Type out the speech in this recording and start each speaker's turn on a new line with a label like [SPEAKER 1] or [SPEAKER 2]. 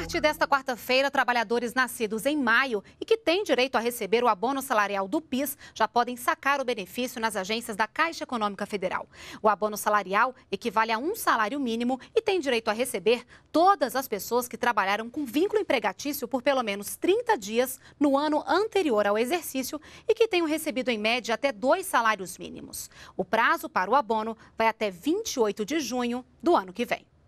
[SPEAKER 1] partir desta quarta-feira, trabalhadores nascidos em maio e que têm direito a receber o abono salarial do PIS já podem sacar o benefício nas agências da Caixa Econômica Federal. O abono salarial equivale a um salário mínimo e tem direito a receber todas as pessoas que trabalharam com vínculo empregatício por pelo menos 30 dias no ano anterior ao exercício e que tenham recebido em média até dois salários mínimos. O prazo para o abono vai até 28 de junho do ano que vem.